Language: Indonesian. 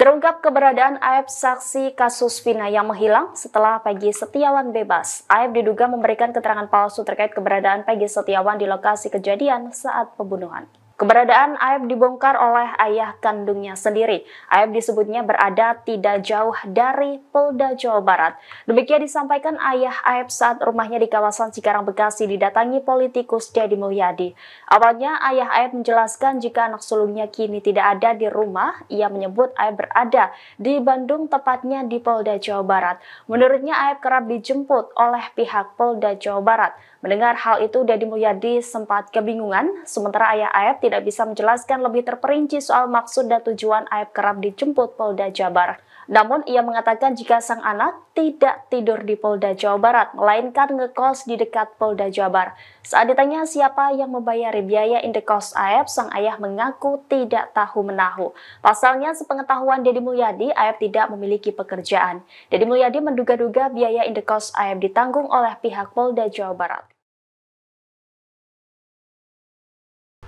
Terungkap keberadaan Aib saksi kasus Vina yang menghilang setelah Pegi Setiawan bebas. Aib diduga memberikan keterangan palsu terkait keberadaan Pegi Setiawan di lokasi kejadian saat pembunuhan. Keberadaan Aib dibongkar oleh ayah kandungnya sendiri. Aib disebutnya berada tidak jauh dari Polda Jawa Barat. Demikian disampaikan ayah Aib saat rumahnya di kawasan Cikarang Bekasi didatangi politikus Deddy Mulyadi. Awalnya ayah Aib menjelaskan jika anak sulungnya kini tidak ada di rumah, ia menyebut Aib berada di Bandung tepatnya di Polda Jawa Barat. Menurutnya Aib kerap dijemput oleh pihak Polda Jawa Barat. Mendengar hal itu Deddy Mulyadi sempat kebingungan sementara ayah Aib tidak tidak bisa menjelaskan lebih terperinci soal maksud dan tujuan Aib kerap dijemput Polda Jabar. Namun, ia mengatakan jika sang anak tidak tidur di Polda Jawa Barat, melainkan ngekos di dekat Polda Jabar. Saat ditanya siapa yang membayar biaya indekos Aep, sang ayah mengaku tidak tahu menahu. Pasalnya, sepengetahuan Deddy Mulyadi, Aep tidak memiliki pekerjaan. Deddy Mulyadi menduga-duga biaya indekos Aep ditanggung oleh pihak Polda Jawa Barat.